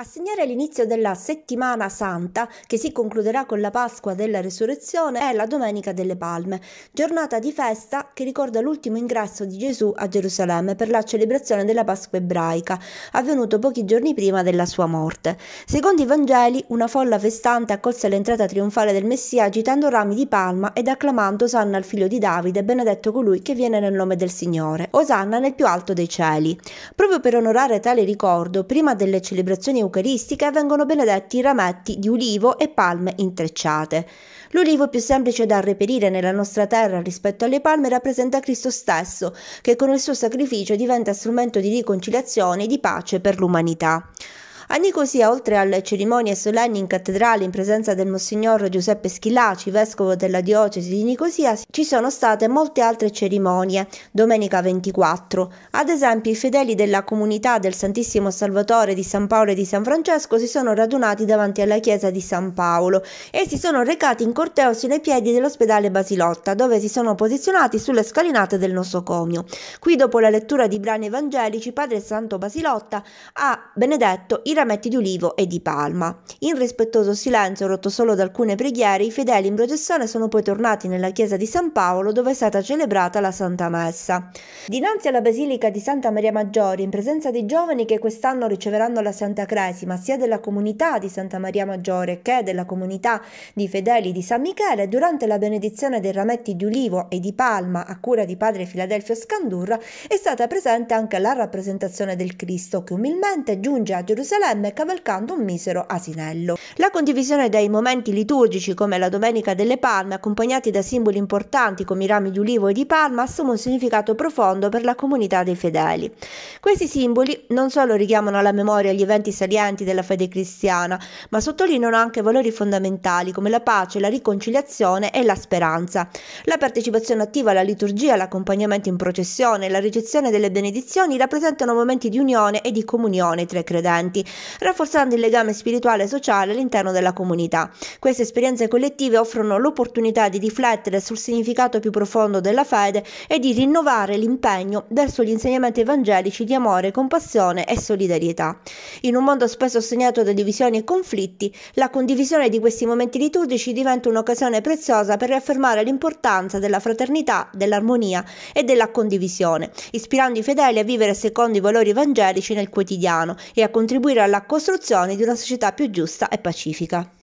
A segnare l'inizio della settimana santa, che si concluderà con la Pasqua della Resurrezione, è la Domenica delle Palme, giornata di festa che ricorda l'ultimo ingresso di Gesù a Gerusalemme per la celebrazione della Pasqua ebraica, avvenuto pochi giorni prima della sua morte. Secondo i Vangeli, una folla festante accolse l'entrata trionfale del Messia agitando rami di palma ed acclamando Osanna al figlio di Davide, benedetto colui che viene nel nome del Signore, Osanna nel più alto dei cieli. Proprio per onorare tale ricordo, prima delle celebrazioni eucaristica vengono benedetti rametti di ulivo e palme intrecciate. L'ulivo più semplice da reperire nella nostra terra rispetto alle palme rappresenta Cristo stesso, che con il suo sacrificio diventa strumento di riconciliazione e di pace per l'umanità. A Nicosia, oltre alle cerimonie solenni in cattedrale in presenza del Monsignor Giuseppe Schillaci, vescovo della diocesi di Nicosia, ci sono state molte altre cerimonie, domenica 24. Ad esempio, i fedeli della comunità del Santissimo Salvatore di San Paolo e di San Francesco si sono radunati davanti alla chiesa di San Paolo e si sono recati in corteo sulle piedi dell'ospedale Basilotta, dove si sono posizionati sulle scalinate del nosocomio. Qui, dopo la lettura di brani evangelici, Padre Santo Basilotta ha benedetto i rametti di ulivo e di palma. In rispettoso silenzio, rotto solo da alcune preghiere, i fedeli in processione sono poi tornati nella chiesa di San Paolo dove è stata celebrata la Santa Messa. Dinanzi alla Basilica di Santa Maria Maggiore, in presenza dei giovani che quest'anno riceveranno la Santa Cresima sia della comunità di Santa Maria Maggiore che della comunità di fedeli di San Michele, durante la benedizione dei rametti di ulivo e di palma a cura di padre Filadelfio Scandurra, è stata presente anche la rappresentazione del Cristo che umilmente giunge a Gerusalemme solenne cavalcando un misero asinello. La condivisione dei momenti liturgici come la Domenica delle Palme, accompagnati da simboli importanti come i rami di ulivo e di palma, assume un significato profondo per la comunità dei fedeli. Questi simboli non solo richiamano alla memoria gli eventi salienti della fede cristiana, ma sottolineano anche valori fondamentali come la pace, la riconciliazione e la speranza. La partecipazione attiva alla liturgia, l'accompagnamento in processione e la ricezione delle benedizioni rappresentano momenti di unione e di comunione tra i credenti, rafforzando il legame spirituale e sociale all'interno della comunità. Queste esperienze collettive offrono l'opportunità di riflettere sul significato più profondo della fede e di rinnovare l'impegno verso gli insegnamenti evangelici di amore, compassione e solidarietà. In un mondo spesso segnato da divisioni e conflitti, la condivisione di questi momenti liturgici diventa un'occasione preziosa per riaffermare l'importanza della fraternità, dell'armonia e della condivisione, ispirando i fedeli a vivere secondo i valori evangelici nel quotidiano e a contribuire alla alla costruzione di una società più giusta e pacifica.